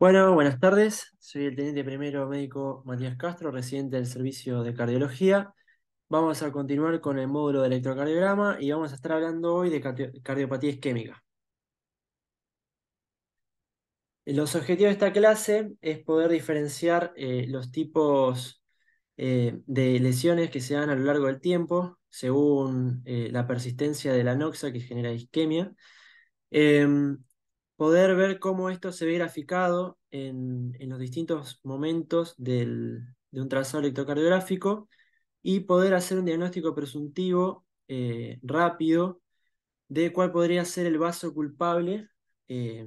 Bueno, buenas tardes. Soy el teniente primero médico Matías Castro, residente del servicio de cardiología. Vamos a continuar con el módulo de electrocardiograma y vamos a estar hablando hoy de cardiopatía isquémica. Los objetivos de esta clase es poder diferenciar eh, los tipos eh, de lesiones que se dan a lo largo del tiempo según eh, la persistencia de la noxa que genera isquemia. Em, poder ver cómo esto se ve graficado en, en los distintos momentos de un trazado electrocardiográfico y poder hacer un diagnóstico presuntivo eh, rápido de cuál podría ser el vaso culpable eh,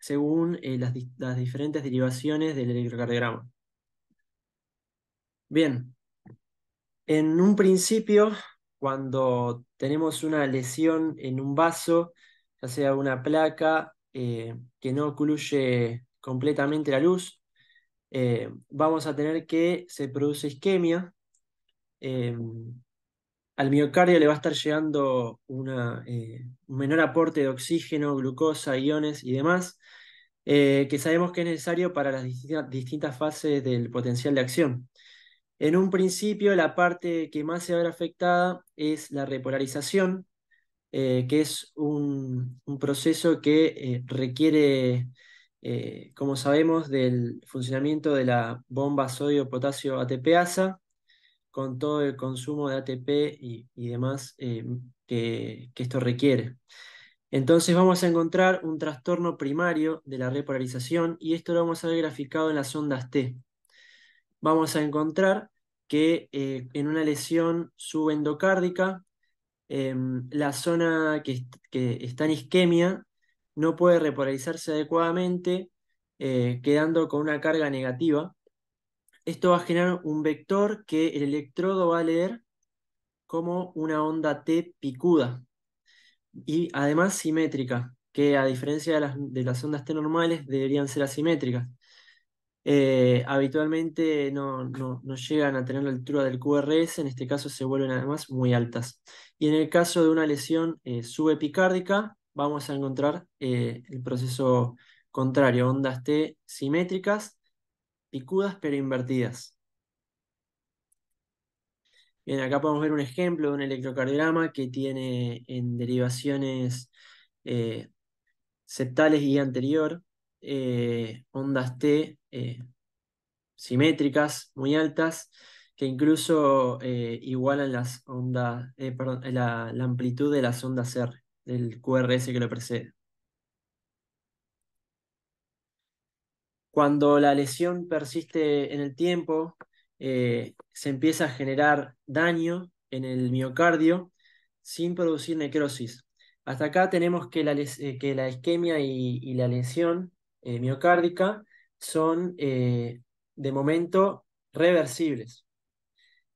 según eh, las, las, diferentes derivaciones del electrocardiograma. Bien, en un principio, cuando tenemos una lesión en un vaso, ya sea una placa eh, que no ocluye completamente la luz, eh, vamos a tener que se produce isquemia. Em, al miocardio le va a estar llegando eh, un menor aporte de oxígeno, glucosa, iones y demás, que sabemos que es necesario para las distintas, distintas fases del potencial de acción. En un principio, la parte que más se va a ver afectada es la repolarización, eh, que es un, proceso que eh, requiere, eh, como sabemos, del funcionamiento de la bomba sodio-potasio ATPasa, con todo el consumo de ATP y, demás que, esto requiere. Entonces vamos a encontrar un trastorno primario de la repolarización y esto lo vamos a ver graficado en las ondas T. Vamos a encontrar que en una lesión subendocárdica Em, la zona que, está en isquemia no puede repolarizarse adecuadamente, eh, quedando con una carga negativa. Esto va a generar un vector que el electrodo va a leer como una onda T picuda y además simétrica, que a diferencia de las ondas T normales deberían ser asimétricas. Eh, habitualmente no, llegan a tener la altura del QRS, en este caso se vuelven además muy altas. Y en el caso de una lesión eh, subepicárdica, vamos a encontrar eh, el proceso contrario, ondas T simétricas, picudas pero invertidas. Bien, acá podemos ver un ejemplo de un electrocardiograma que tiene en derivaciones septales y anterior, eh, ondas T eh, simétricas muy altas que incluso eh, igualan las ondas, la, amplitud de las ondas R, del QRS que lo precede. Cuando la lesión persiste en el tiempo, se empieza a generar daño en el miocardio sin producir necrosis. Hasta acá tenemos que la, que la isquemia y la lesión eh, miocárdica son eh, de momento reversibles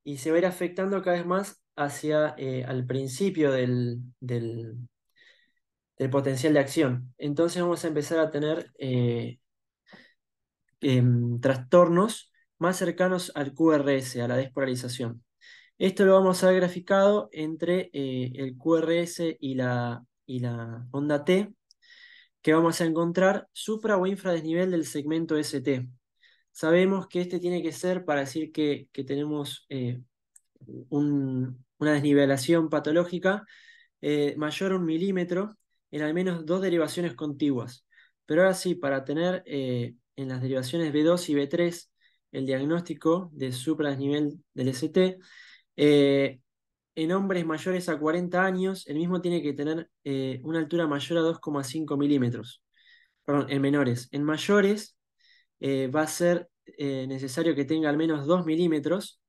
y se va a ir afectando cada vez más hacia el eh, al principio del, potencial de acción. Entonces vamos a empezar a tener em, trastornos más cercanos al QRS, a la despolarización. Esto lo vamos a ver graficado entre el QRS y la, y la onda T, que vamos a encontrar supra o infradesnivel del segmento ST. Sabemos que este tiene que ser para decir que, tenemos eh, una desnivelación patológica eh, mayor a un milímetro en al menos dos derivaciones contiguas. Pero ahora sí, para tener eh, en las derivaciones B2 y B3 el diagnóstico de supra desnivel del ST, en hombres mayores a 40 años, el mismo tiene que tener eh, una altura mayor a 2,5 milímetros. Perdón, en menores. En mayores eh, va a ser eh, necesario que tenga al menos 2 milímetros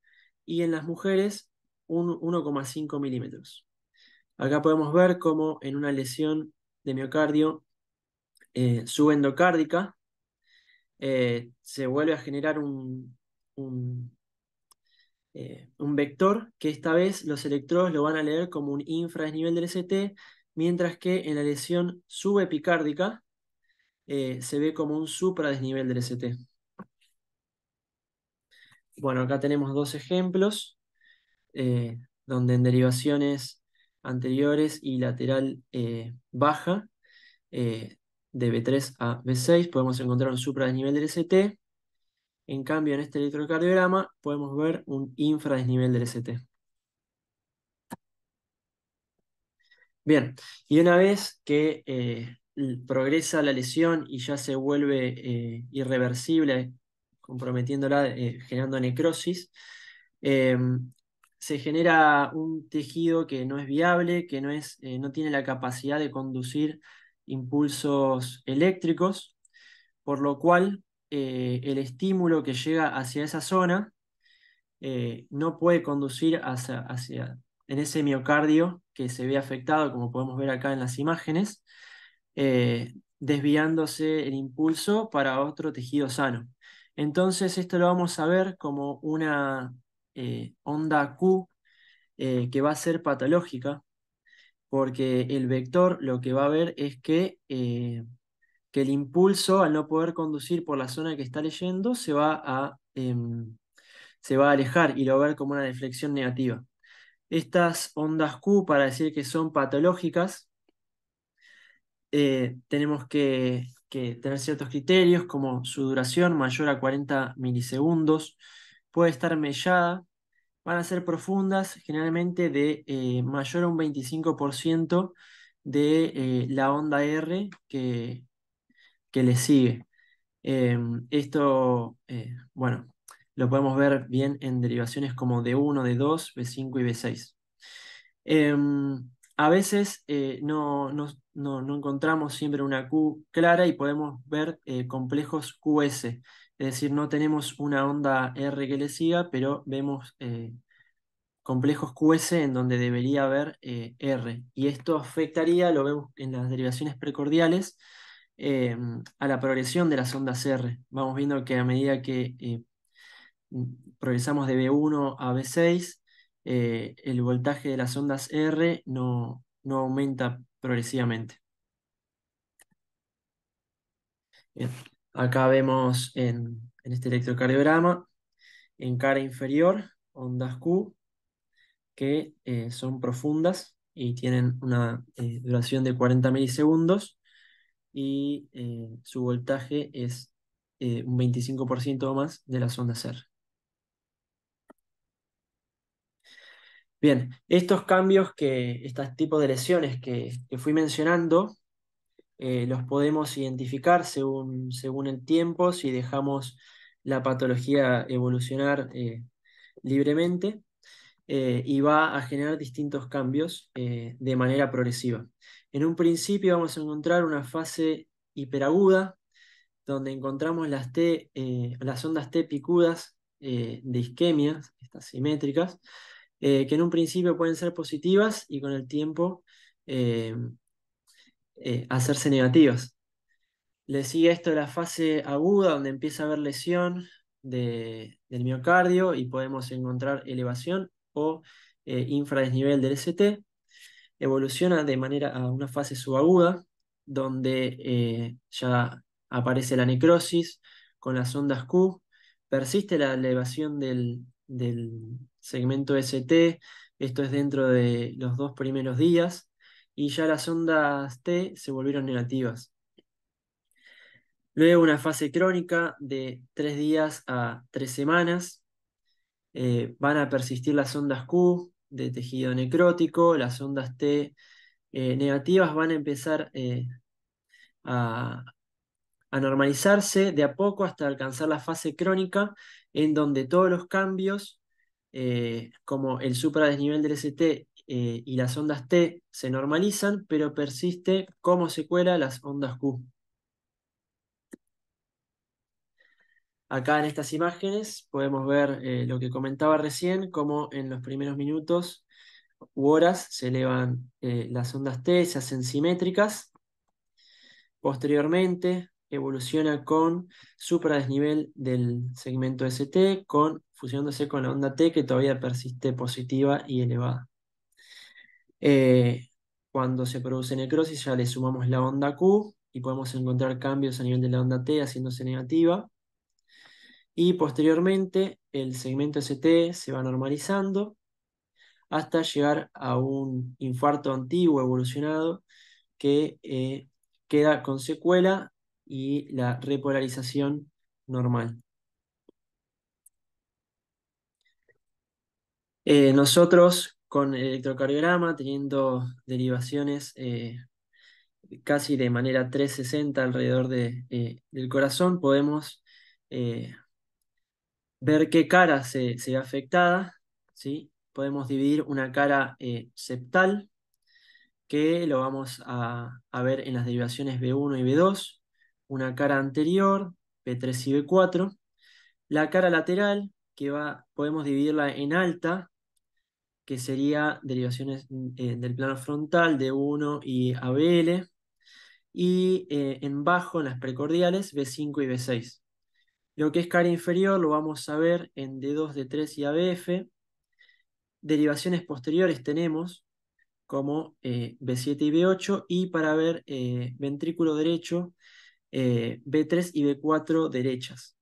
y en las mujeres 1,5 milímetros. Acá podemos ver cómo en una lesión de miocardio subendocárdica se vuelve a generar un eh, un vector que esta vez los electrodos lo van a leer como un infradesnivel del ST, mientras que en la lesión subepicárdica eh, se ve como un supradesnivel del ST. Bueno, acá tenemos dos ejemplos, eh, donde en derivaciones anteriores y lateral baja, de B3 a B6 podemos encontrar un supradesnivel del ST, en cambio, en este electrocardiograma podemos ver un infradesnivel del ST. Bien, y una vez que eh, progresa la lesión y ya se vuelve eh, irreversible, comprometiéndola, la eh, generando necrosis, em, se genera un tejido que no es viable, que no, es, no tiene la capacidad de conducir impulsos eléctricos, por lo cual eh, el estímulo que llega hacia esa zona eh, no puede conducir hacia, en ese miocardio que se ve afectado, como podemos ver acá en las imágenes, eh, desviándose el impulso para otro tejido sano. Entonces esto lo vamos a ver como una onda Q que va a ser patológica, porque el vector lo que va a ver es que que el impulso, al no poder conducir por la zona que está leyendo, se va a, em, se va a alejar y lo va a ver como una deflexión negativa. Estas ondas Q, para decir que son patológicas, eh, tenemos que, tener ciertos criterios como su duración mayor a 40 milisegundos, puede estar mellada, van a ser profundas generalmente de eh, mayor a un 25% de eh, la onda R que, que le sigue. Em, esto, eh, bueno, lo podemos ver bien en derivaciones como D1, D2, B5 y B6. Em, a veces eh, no, encontramos siempre una Q clara y podemos ver eh, complejos QS, es decir, no tenemos una onda R que le siga, pero vemos complejos QS en donde debería haber R. Y esto afectaría, lo vemos en las derivaciones precordiales, Em, a la progresión de las ondas R. Vamos viendo que a medida que eh, mm, progresamos de B1 a B6, eh, el voltaje de las ondas R no, no aumenta progresivamente. Acá vemos en, este electrocardiograma, en cara inferior, ondas Q, que eh, son profundas y tienen una duración de 40 milisegundos y eh, su voltaje es eh, un 25% o más de la sonda CER. Bien, estos cambios que, estos tipos de lesiones que, fui mencionando, eh, los podemos identificar según, según el tiempo, si dejamos la patología evolucionar libremente. Eh, y va a generar distintos cambios eh, de manera progresiva. En un principio vamos a encontrar una fase hiperaguda, donde encontramos las, eh, las ondas T picudas de isquemias, estas simétricas, que en un principio pueden ser positivas y con el tiempo hacerse negativas. Le sigue esto la fase aguda, donde empieza a haber lesión del miocardio y podemos encontrar elevación o eh, infradesnivel del ST, evoluciona de manera a una fase subaguda, donde eh, ya aparece la necrosis con las ondas Q, persiste la elevación del, del segmento ST, esto es dentro de los dos primeros días, y ya las ondas T se volvieron negativas. Luego una fase crónica de tres días a tres semanas, eh, van a persistir las ondas Q de tejido necrótico, las ondas T eh, negativas van a empezar eh, a, normalizarse de a poco hasta alcanzar la fase crónica en donde todos los cambios, como el supradesnivel del ST y las ondas T, se normalizan, pero persiste como secuela las ondas Q. Acá en estas imágenes podemos ver eh, lo que comentaba recién, cómo en los primeros minutos u horas se elevan eh, las ondas T, se hacen simétricas. Posteriormente evoluciona con supradesnivel del segmento ST, con, fusionándose con la onda T que todavía persiste positiva y elevada. Eh, cuando se produce necrosis ya le sumamos la onda Q y podemos encontrar cambios a nivel de la onda T haciéndose negativa y posteriormente el segmento ST se va normalizando hasta llegar a un infarto antiguo evolucionado que eh, queda con secuela y la repolarización normal. Eh, nosotros con el electrocardiograma, teniendo derivaciones eh, casi de manera 360 alrededor de, del corazón, podemos ver qué cara se, ve afectada. ¿sí? Podemos dividir una cara eh, septal, que lo vamos a, ver en las derivaciones B1 y B2, una cara anterior, B3 y B4, la cara lateral, que va, podemos dividirla en alta, que sería derivaciones eh, del plano frontal de 1 y ABL, y eh, en bajo, en las precordiales, B5 y B6. Lo que es cara inferior lo vamos a ver en D2, D3 y ABF. Derivaciones posteriores tenemos como eh, B7 y B8 y para ver eh, ventrículo derecho, eh, B3 y B4 derechas.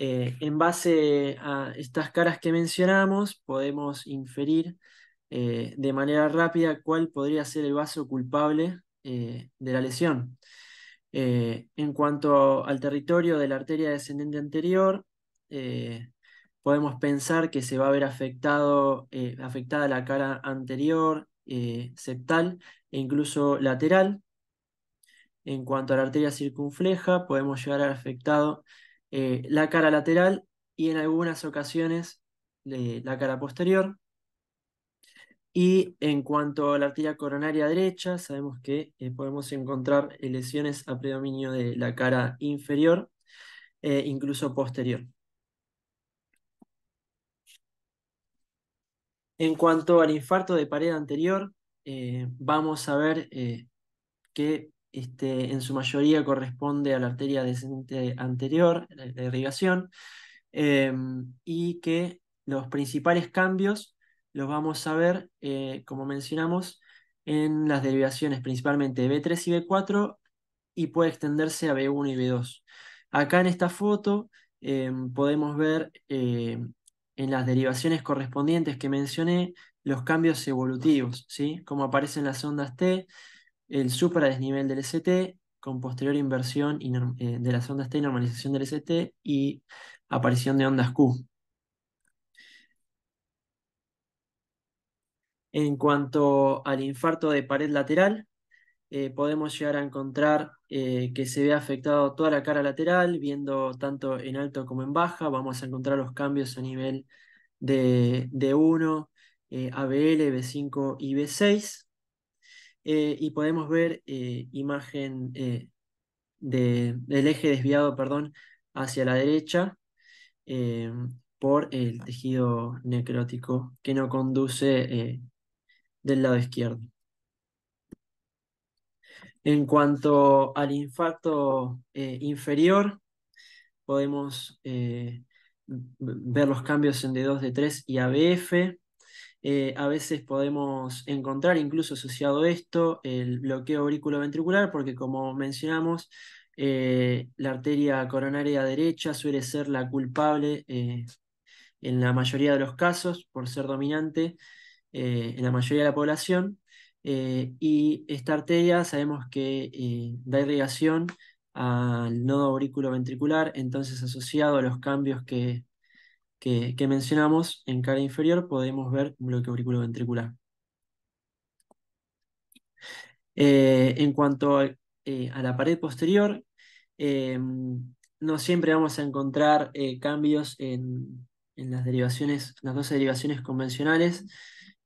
en base a estas caras que mencionamos, podemos inferir de manera rápida cuál podría ser el vaso culpable de la lesión. Eh, en cuanto al territorio de la arteria descendente anterior, eh, podemos pensar que se va a ver afectado, eh, afectada la cara anterior, septal e incluso lateral. En cuanto a la arteria circunfleja, podemos llegar a haber afectado la cara lateral y en algunas ocasiones la cara posterior. Y en cuanto a la arteria coronaria derecha, sabemos que eh, podemos encontrar lesiones a predominio de la cara inferior, eh, incluso posterior. En cuanto al infarto de pared anterior, eh, vamos a ver que este, en su mayoría corresponde a la arteria descendente anterior, la irrigación, em, y que los principales cambios los vamos a ver, eh, como mencionamos, en las derivaciones principalmente de B3 y B4 y puede extenderse a B1 y B2. Acá en esta foto eh, podemos ver eh, en las derivaciones correspondientes que mencioné los cambios evolutivos, ¿sí? como aparecen las ondas T, el desnivel del ST, con posterior inversión de las ondas T y normalización del ST y aparición de ondas Q. En cuanto al infarto de pared lateral, eh, podemos llegar a encontrar eh, que se ve afectado toda la cara lateral, viendo tanto en alto como en baja. Vamos a encontrar los cambios a nivel de, d 1, ABL, B5 y B6. Eh, y podemos ver imagen del eje desviado perdón, hacia la derecha por el tejido necrótico que no conduce del lado izquierdo. En cuanto al infarto eh, inferior, podemos eh, ver los cambios en D2, D3 y ABF. Eh, a veces podemos encontrar incluso asociado a esto el bloqueo auriculoventricular, porque como mencionamos, la arteria coronaria derecha suele ser la culpable en la mayoría de los casos por ser dominante eh, en la mayoría de la población. Eh, y esta arteria sabemos que eh, da irrigación al nodo aurículo ventricular, entonces asociado a los cambios que, mencionamos en cara inferior, podemos ver un bloque aurículo ventricular. en cuanto a, la pared posterior, no siempre vamos a encontrar cambios en, en las derivaciones, las dos derivaciones convencionales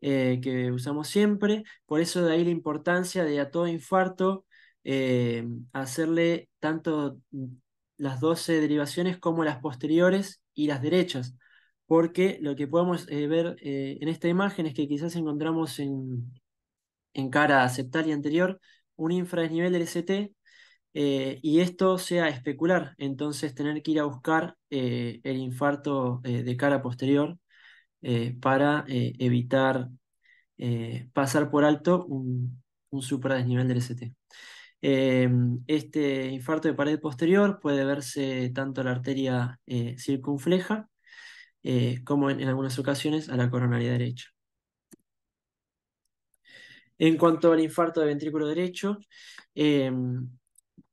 eh, que usamos siempre. Por eso de ahí la importancia de a todo infarto eh, hacerle tanto las 12 derivaciones como las posteriores y las derechas. Porque lo que podemos eh, ver en esta imagen es que quizás encontramos en, cara septal y anterior un nivel del ST eh, y esto sea especular, entonces tener que ir a buscar eh, el infarto eh, de cara posterior para evitar pasar por alto un, un supradesnivel del ST. este infarto de pared posterior puede verse tanto a la arteria circunfleja como en, algunas ocasiones a la coronaria derecha. En cuanto al infarto de ventrículo derecho,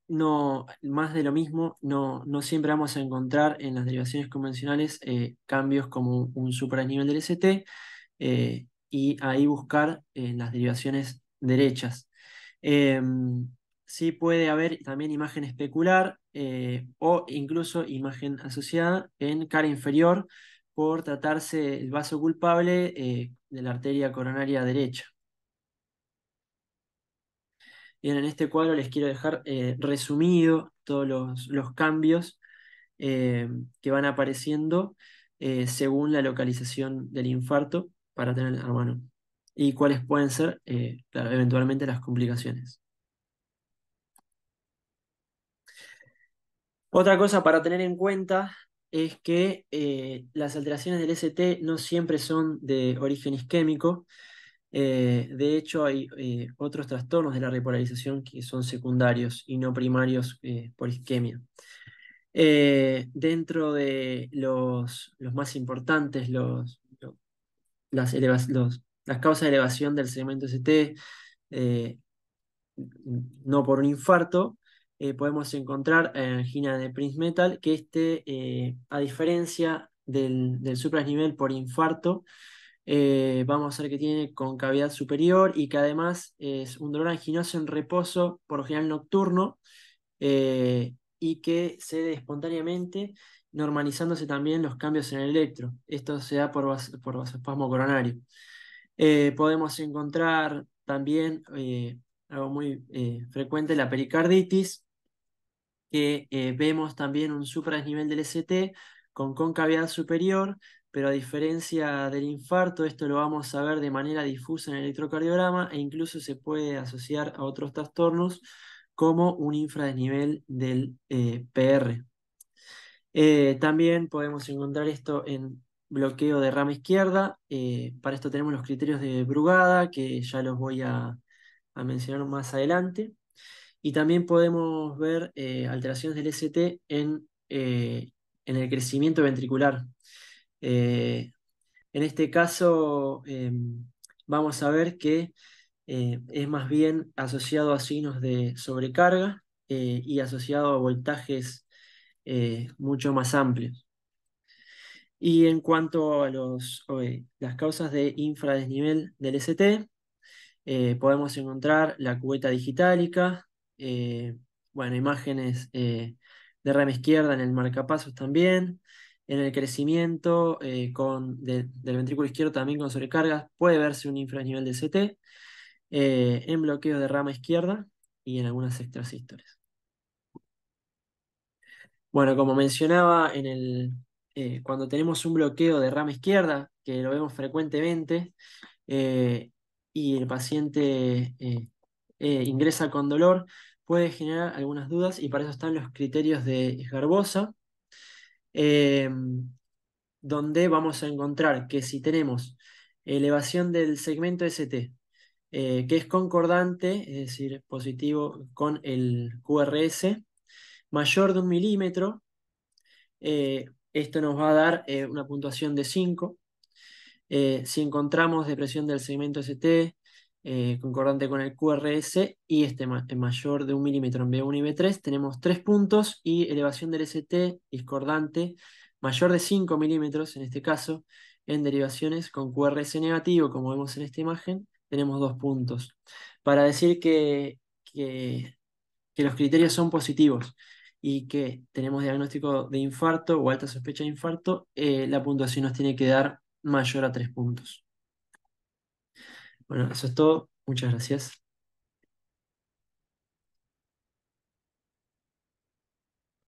no, más de lo mismo, no, siempre vamos a encontrar en las derivaciones convencionales eh, cambios como un, supranivel del ST eh, y ahí buscar en eh, las derivaciones derechas. Em, sí puede haber también imagen especular o incluso imagen asociada en cara inferior por tratarse el vaso culpable de la arteria coronaria derecha. Bien, en este cuadro les quiero dejar eh, resumido todos los, cambios eh, que van apareciendo eh, según la localización del infarto para tener el mano y cuáles pueden ser eventualmente las complicaciones. Otra cosa para tener en cuenta es que las alteraciones del ST no siempre son de origen isquémico, eh, de hecho, hay eh, otros trastornos de la repolarización que son secundarios y no primarios eh, por isquemia. dentro de los, más importantes, las, causas de elevación del segmento ST no por un infarto, podemos encontrar Gina de Prince Metal, que este, a diferencia del, del suprasnivel por infarto, eh, vamos a ver que tiene concavidad superior y que además es un dolor anginoso en reposo, por lo general nocturno, eh, y que cede espontáneamente, normalizándose también los cambios en el electro. Esto se da por, vasospasmo coronario. Eh, podemos encontrar también algo muy frecuente, la pericarditis, que vemos también un supra nivel del ST con concavidad superior pero a diferencia del infarto, esto lo vamos a ver de manera difusa en el electrocardiograma e incluso se puede asociar a otros trastornos como un infradesnivel del eh, PR. Eh, también podemos encontrar esto en bloqueo de rama izquierda. Eh, para esto tenemos los criterios de Brugada, que ya los voy a, mencionar más adelante. Y también podemos ver alteraciones del ST en, en el crecimiento ventricular, eh, en este caso, em, vamos a ver que eh, es más bien asociado a signos de sobrecarga eh, y asociado a voltajes mucho más amplios. Y en cuanto a las causas de infradesnivel del ST, podemos encontrar la cubeta digitálica, bueno, imágenes de rama izquierda en el marcapasos también, en el crecimiento eh, del ventrículo izquierdo también con sobrecargas, puede verse un infranivel de CT, eh, en bloqueo de rama izquierda y en algunas extrasístoles. Bueno, como mencionaba, en el, eh, cuando tenemos un bloqueo de rama izquierda, que lo vemos frecuentemente, y el paciente ingresa con dolor, puede generar algunas dudas y para eso están los criterios de Garbosa, Em, donde vamos a encontrar que si tenemos elevación del segmento ST, eh, que es concordante, es decir, positivo con el QRS, mayor de un milímetro, eh, esto nos va a dar eh, una puntuación de 5. si encontramos depresión del segmento ST eh, concordante con el QRS y este eh, mayor de un milímetro en B1 y B3, tenemos tres puntos y elevación del ST discordante mayor de 5 milímetros en este caso, en derivaciones con QRS negativo, como vemos en esta imagen, tenemos dos puntos. Para decir que, que, los criterios son positivos y que tenemos diagnóstico de infarto o alta sospecha de infarto, eh, la puntuación nos tiene que dar mayor a tres puntos. Bueno, eso es todo. Muchas gracias.